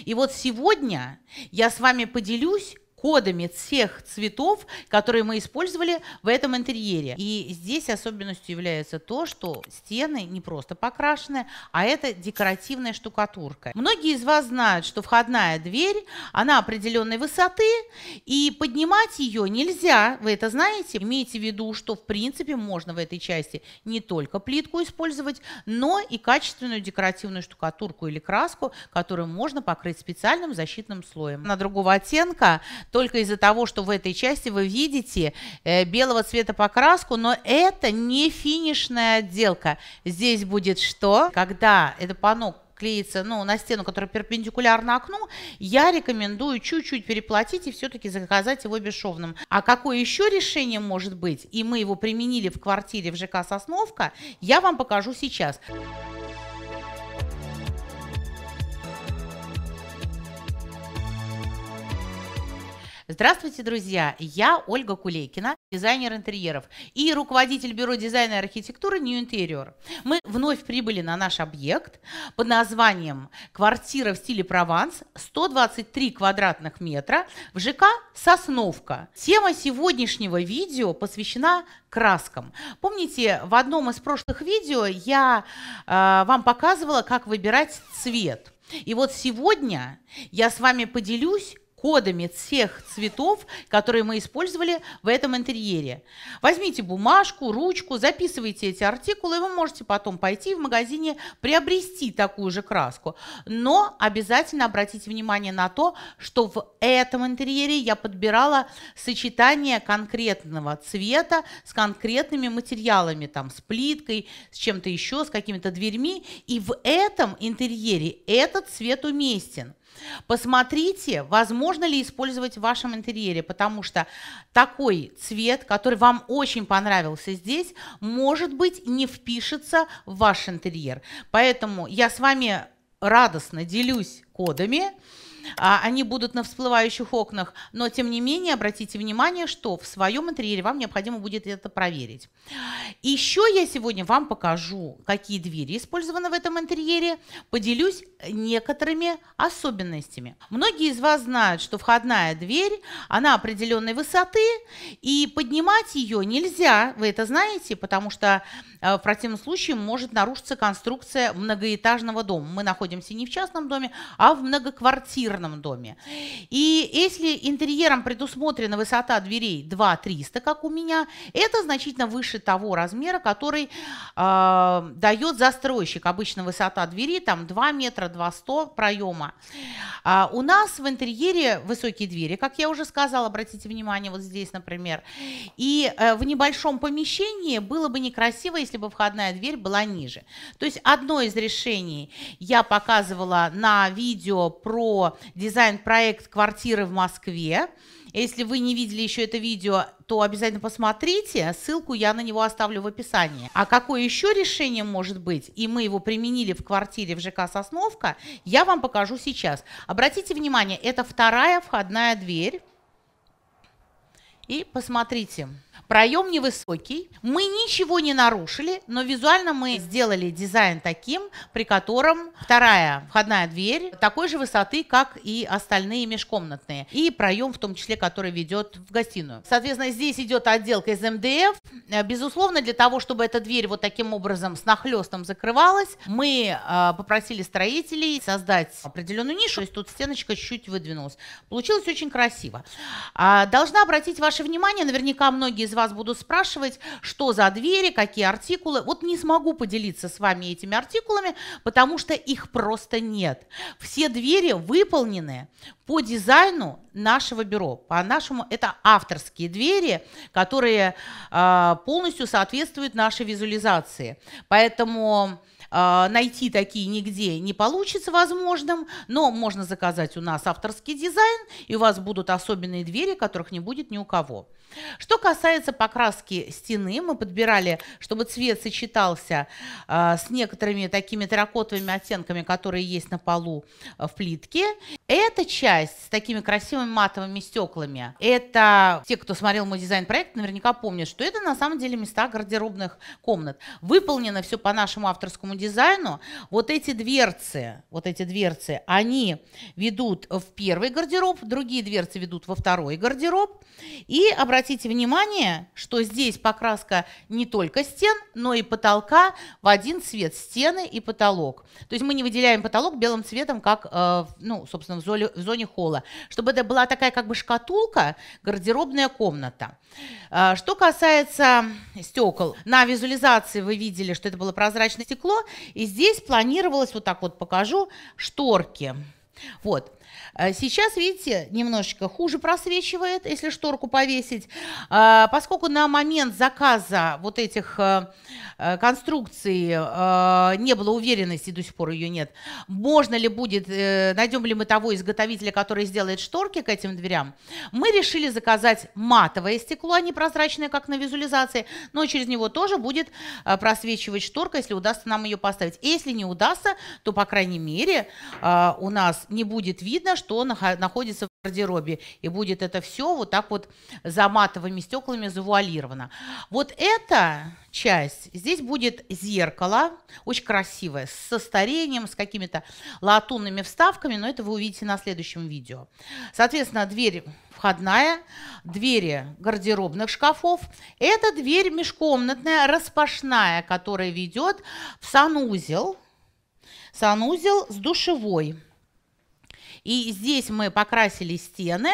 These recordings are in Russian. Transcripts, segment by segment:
И вот сегодня я с вами поделюсь кодами всех цветов, которые мы использовали в этом интерьере. И здесь особенностью является то, что стены не просто покрашены, а это декоративная штукатурка. Многие из вас знают, что входная дверь, она определенной высоты, и поднимать ее нельзя. Вы это знаете? Имейте в виду, что в принципе можно в этой части не только плитку использовать, но и качественную декоративную штукатурку или краску, которую можно покрыть специальным защитным слоем. На другого оттенка только из-за того, что в этой части вы видите э, белого цвета покраску, но это не финишная отделка. Здесь будет что? Когда это панно клеится ну, на стену, которая перпендикулярна окну, я рекомендую чуть-чуть переплатить и все-таки заказать его бесшовным. А какое еще решение может быть, и мы его применили в квартире в ЖК «Сосновка», я вам покажу сейчас. Сейчас. Здравствуйте, друзья! Я Ольга Кулейкина, дизайнер интерьеров и руководитель бюро дизайна и архитектуры New Interior. Мы вновь прибыли на наш объект под названием «Квартира в стиле Прованс. 123 квадратных метра в ЖК «Сосновка». Тема сегодняшнего видео посвящена краскам. Помните, в одном из прошлых видео я э, вам показывала, как выбирать цвет – и вот сегодня я с вами поделюсь, кодами всех цветов, которые мы использовали в этом интерьере. Возьмите бумажку, ручку, записывайте эти артикулы, и вы можете потом пойти в магазине приобрести такую же краску. Но обязательно обратите внимание на то, что в этом интерьере я подбирала сочетание конкретного цвета с конкретными материалами, там, с плиткой, с чем-то еще, с какими-то дверьми. И в этом интерьере этот цвет уместен. Посмотрите, возможно ли использовать в вашем интерьере, потому что такой цвет, который вам очень понравился здесь, может быть, не впишется в ваш интерьер. Поэтому я с вами радостно делюсь кодами. А, они будут на всплывающих окнах, но тем не менее обратите внимание, что в своем интерьере вам необходимо будет это проверить. Еще я сегодня вам покажу, какие двери использованы в этом интерьере, поделюсь некоторыми особенностями. Многие из вас знают, что входная дверь, она определенной высоты, и поднимать ее нельзя, вы это знаете, потому что э, в противном случае может нарушиться конструкция многоэтажного дома. Мы находимся не в частном доме, а в многоквартирном двухквартирном доме. И если интерьером предусмотрена высота дверей 2-300, как у меня, это значительно выше того размера, который э, дает застройщик. Обычно высота двери там 2 метра, 200 проема. А у нас в интерьере высокие двери, как я уже сказала, обратите внимание, вот здесь, например. И э, в небольшом помещении было бы некрасиво, если бы входная дверь была ниже. То есть одно из решений я показывала на видео про дизайн-проект квартиры в Москве. Если вы не видели еще это видео, то обязательно посмотрите. Ссылку я на него оставлю в описании. А какое еще решение может быть, и мы его применили в квартире в ЖК «Сосновка», я вам покажу сейчас. Обратите внимание, это вторая входная дверь. И посмотрите. Посмотрите. Проем невысокий, мы ничего не нарушили, но визуально мы сделали дизайн таким, при котором вторая входная дверь такой же высоты, как и остальные межкомнатные, и проем в том числе, который ведет в гостиную. Соответственно, здесь идет отделка из МДФ. Э, безусловно, для того, чтобы эта дверь вот таким образом с нахлестом закрывалась, мы э, попросили строителей создать определенную нишу, то есть тут стеночка чуть-чуть выдвинулась. Получилось очень красиво. А, должна обратить ваше внимание, наверняка многие многие из вас будут спрашивать, что за двери, какие артикулы. Вот не смогу поделиться с вами этими артикулами, потому что их просто нет. Все двери выполнены по дизайну нашего бюро. По-нашему это авторские двери, которые э, полностью соответствуют нашей визуализации. Поэтому а, найти такие нигде не получится возможным, но можно заказать у нас авторский дизайн, и у вас будут особенные двери, которых не будет ни у кого. Что касается покраски стены, мы подбирали, чтобы цвет сочетался э, с некоторыми такими терракотовыми оттенками, которые есть на полу э, в плитке. Эта часть с такими красивыми матовыми стеклами, это те, кто смотрел мой дизайн-проект, наверняка помнят, что это на самом деле места гардеробных комнат. Выполнено все по нашему авторскому дизайну, дизайну, вот эти дверцы, вот эти дверцы, они ведут в первый гардероб, другие дверцы ведут во второй гардероб. И обратите внимание, что здесь покраска не только стен, но и потолка в один цвет, стены и потолок. То есть мы не выделяем потолок белым цветом, как, э, ну, собственно, в зоне, в зоне холла. Чтобы это была такая как бы шкатулка, гардеробная комната. А, что касается стекол, на визуализации вы видели, что это было прозрачное стекло, и здесь планировалось, вот так вот покажу, шторки. Вот. Э, сейчас, видите, немножечко хуже просвечивает, если шторку повесить, а, поскольку на момент заказа вот этих э, э, конструкций не было уверенности, до сих пор ее нет, можно ли будет, найдем ли мы того изготовителя, который сделает шторки к этим дверям, мы решили заказать матовое стекло, а не прозрачное, как на визуализации, но через него тоже будет просвечивать шторка, если удастся нам ее поставить. Если не удастся, то, по крайней мере, у нас не будет видно, что находится в гардеробе, и будет это все вот так вот за матовыми стеклами завуалировано. Вот эта часть, здесь будет зеркало, очень красивое, со старением, с какими-то латунными вставками, но это вы увидите на следующем видео. Соответственно, дверь входная, двери гардеробных шкафов. Это дверь межкомнатная, распашная, которая ведет в санузел, санузел с душевой. И здесь мы покрасили стены,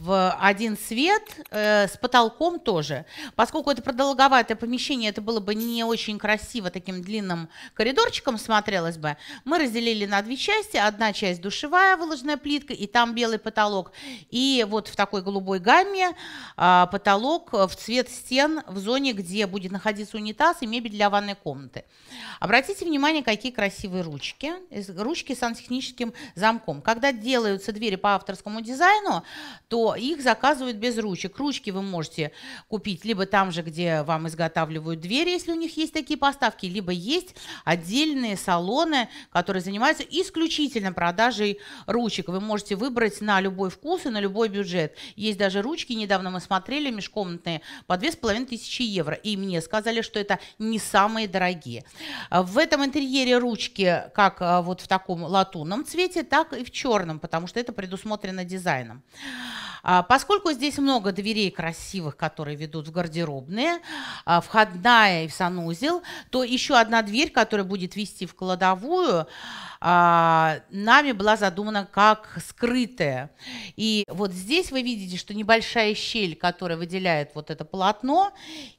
в один свет э, с потолком тоже. Поскольку это продолговатое помещение, это было бы не очень красиво таким длинным коридорчиком смотрелось бы. Мы разделили на две части. Одна часть душевая, выложенная плитка, и там белый потолок. И вот в такой голубой гамме э, потолок в цвет стен в зоне, где будет находиться унитаз и мебель для ванной комнаты. Обратите внимание, какие красивые ручки. Ручки с сантехническим замком. Когда делаются двери по авторскому дизайну, то их заказывают без ручек. Ручки вы можете купить либо там же, где вам изготавливают двери, если у них есть такие поставки, либо есть отдельные салоны, которые занимаются исключительно продажей ручек. Вы можете выбрать на любой вкус и на любой бюджет. Есть даже ручки, недавно мы смотрели, межкомнатные, по 2500 евро. И мне сказали, что это не самые дорогие. В этом интерьере ручки как а, вот в таком латунном цвете, так и в черном, потому что это предусмотрено дизайном. А, поскольку здесь много дверей красивых, которые ведут в гардеробные, а, входная и в санузел, то еще одна дверь, которая будет вести в кладовую, а, нами была задумана как скрытая. И вот здесь вы видите, что небольшая щель, которая выделяет вот это полотно,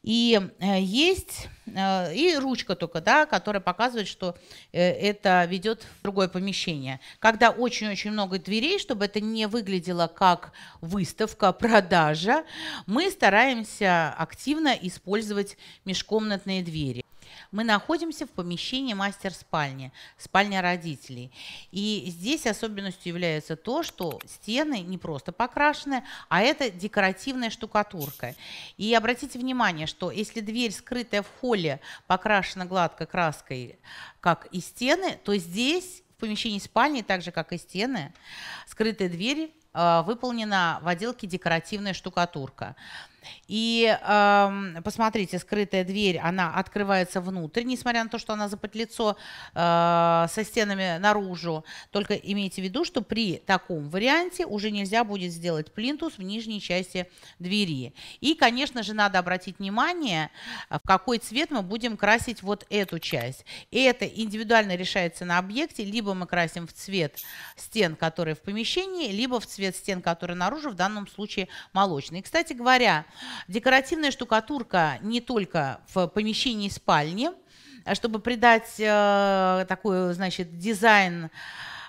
и э, есть э, и ручка только, да, которая показывает, что э, это ведет в другое помещение. Когда очень-очень много дверей, чтобы это не выглядело как вы выставка, продажа, мы стараемся активно использовать межкомнатные двери. Мы находимся в помещении мастер-спальни, спальня родителей. И здесь особенностью является то, что стены не просто покрашены, а это декоративная штукатурка. И обратите внимание, что если дверь, скрытая в холле, покрашена гладкой краской, как и стены, то здесь в помещении спальни, так же как и стены, скрытые двери Э, выполнена в отделке декоративная штукатурка. И э, посмотрите, скрытая дверь, она открывается внутрь, несмотря на то, что она запад э, со стенами наружу. Только имейте в виду, что при таком варианте уже нельзя будет сделать плинтус в нижней части двери. И, конечно же, надо обратить внимание, в какой цвет мы будем красить вот эту часть. И это индивидуально решается на объекте. Либо мы красим в цвет стен, которые в помещении, либо в цвет стен, которые наружу, в данном случае молочный. И, кстати говоря, Декоративная штукатурка не только в помещении спальни, а чтобы придать э, такой, значит, дизайн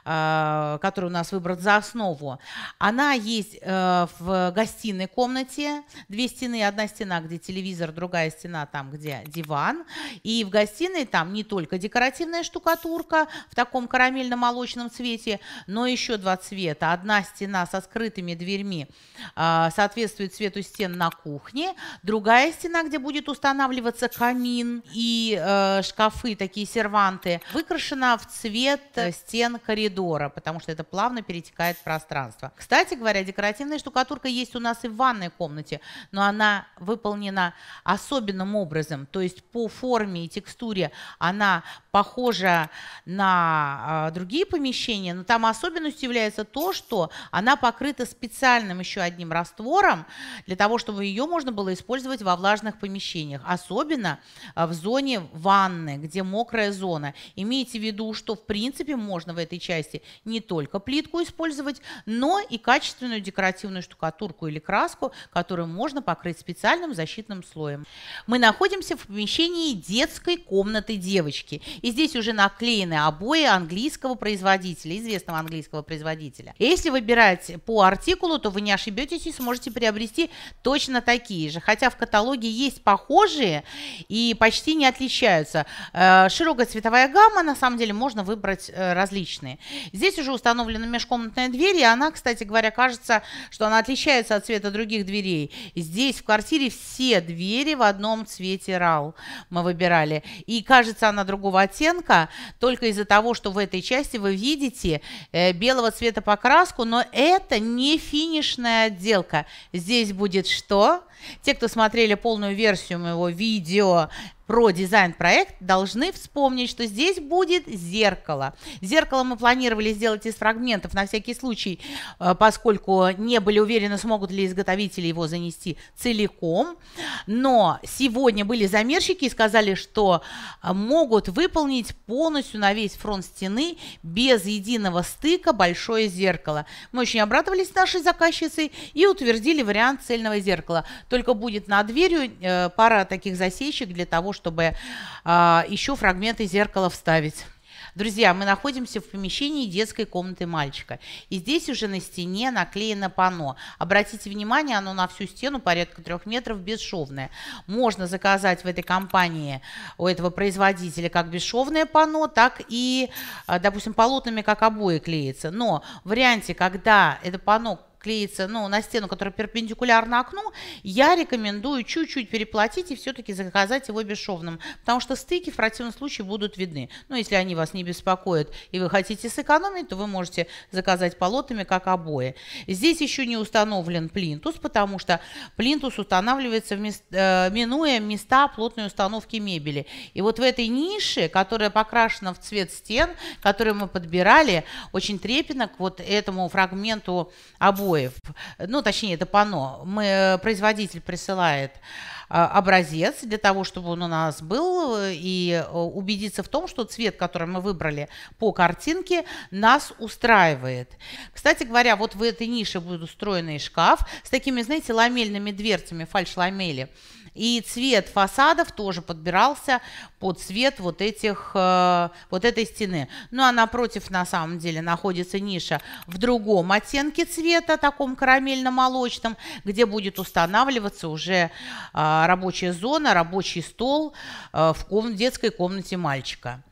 а, который у нас выбран за основу, она есть э, в гостиной комнате, две стены, одна стена, где телевизор, другая стена там, где диван, и в гостиной там не только декоративная штукатурка в таком карамельно-молочном цвете, но еще два цвета. Одна стена со скрытыми дверьми а, соответствует цвету стен на кухне, другая стена, где будет устанавливаться камин и э, шкафы, такие серванты, выкрашена в цвет стен коридора коридора, потому что это плавно перетекает в пространство. Кстати говоря, декоративная штукатурка есть у нас и в ванной комнате, но она выполнена особенным образом, то есть по форме и текстуре она похожа на а, другие помещения, но там особенностью является то, что она покрыта специальным еще одним раствором для того, чтобы ее можно было использовать во влажных помещениях, особенно а, в зоне ванны, где мокрая зона. Имейте в виду, что в принципе можно в этой части части не только плитку использовать, но и качественную декоративную штукатурку или краску, которую можно покрыть специальным защитным слоем. Мы находимся в помещении детской комнаты девочки. И здесь уже наклеены обои английского производителя, известного английского производителя. Если выбирать по артикулу, то вы не ошибетесь и сможете приобрести точно такие же. Хотя в каталоге есть похожие и почти не отличаются. Э, широкая цветовая гамма, на самом деле, можно выбрать э, различные. Здесь уже установлена межкомнатная дверь, и она, кстати говоря, кажется, что она отличается от цвета других дверей. Здесь в квартире все двери в одном цвете рал мы выбирали. И кажется она другого оттенка только из-за того, что в этой части вы видите э, белого цвета покраску, но это не финишная отделка. Здесь будет что? Те, кто смотрели полную версию моего видео про дизайн-проект, должны вспомнить, что здесь будет зеркало. Зеркало мы планировали сделать из фрагментов на всякий случай, э, поскольку не были уверены, смогут ли изготовители его занести целиком. Но сегодня были замерщики и сказали, что э, могут выполнить полностью на весь фронт стены без единого стыка большое зеркало. Мы очень обрадовались нашей заказчице и утвердили вариант цельного зеркала. Только будет на дверью э, пара таких засечек для того, чтобы чтобы а, еще фрагменты зеркала вставить. Друзья, мы находимся в помещении детской комнаты мальчика. И здесь уже на стене наклеено панно. Обратите внимание, оно на всю стену порядка трех метров бесшовное. Можно заказать в этой компании у этого производителя как бесшовное панно, так и, а, допустим, полотнами, как обои клеится. Но в варианте, когда это панно клеится ну, на стену, которая перпендикулярна окну, я рекомендую чуть-чуть переплатить и все-таки заказать его бесшовным, потому что стыки в противном случае будут видны. Но ну, если они вас не беспокоят и вы хотите сэкономить, то вы можете заказать полотами как обои. Здесь еще не установлен плинтус, потому что плинтус устанавливается, вместо, э, минуя места плотной установки мебели. И вот в этой нише, которая покрашена в цвет стен, которую мы подбирали, очень трепетно к вот этому фрагменту обои, обоев, ну, точнее, это пано, мы, э, производитель присылает э, образец для того, чтобы он у нас был, э, и убедиться в том, что цвет, который мы выбрали по картинке, нас устраивает. Кстати говоря, вот в этой нише будет устроенный шкаф с такими, знаете, ламельными дверцами, фальш-ламели. И цвет фасадов тоже подбирался под цвет вот, этих, э, вот этой стены. Ну а напротив на самом деле находится ниша в другом оттенке цвета, таком карамельно-молочном, где будет устанавливаться уже а, рабочая зона, рабочий стол э, в детской комнате мальчика.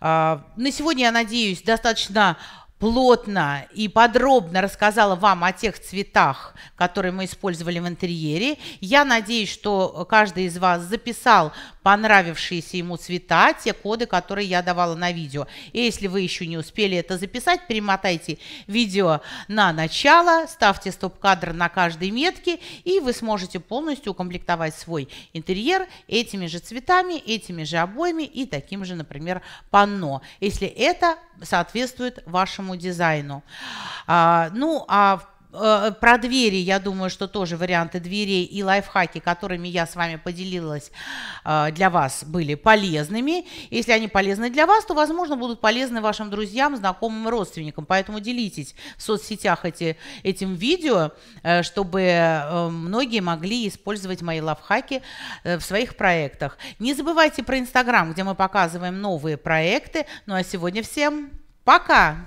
А, на сегодня, я надеюсь, достаточно плотно и подробно рассказала вам о тех цветах, которые мы использовали в интерьере. Я надеюсь, что каждый из вас записал понравившиеся ему цвета, те коды, которые я давала на видео. И если вы еще не успели это записать, перемотайте видео на начало, ставьте стоп-кадр на каждой метке, и вы сможете полностью укомплектовать свой интерьер этими же цветами, этими же обоями и таким же, например, панно, если это соответствует вашему дизайну. А, ну, а в Э, про двери, я думаю, что тоже варианты дверей и лайфхаки, которыми я с вами поделилась, э, для вас были полезными. Если они полезны для вас, то, возможно, будут полезны вашим друзьям, знакомым, родственникам. Поэтому делитесь в соцсетях эти, этим видео, э, чтобы многие могли использовать мои лайфхаки в своих проектах. Не забывайте про Инстаграм, где мы показываем новые проекты. Ну а сегодня всем пока!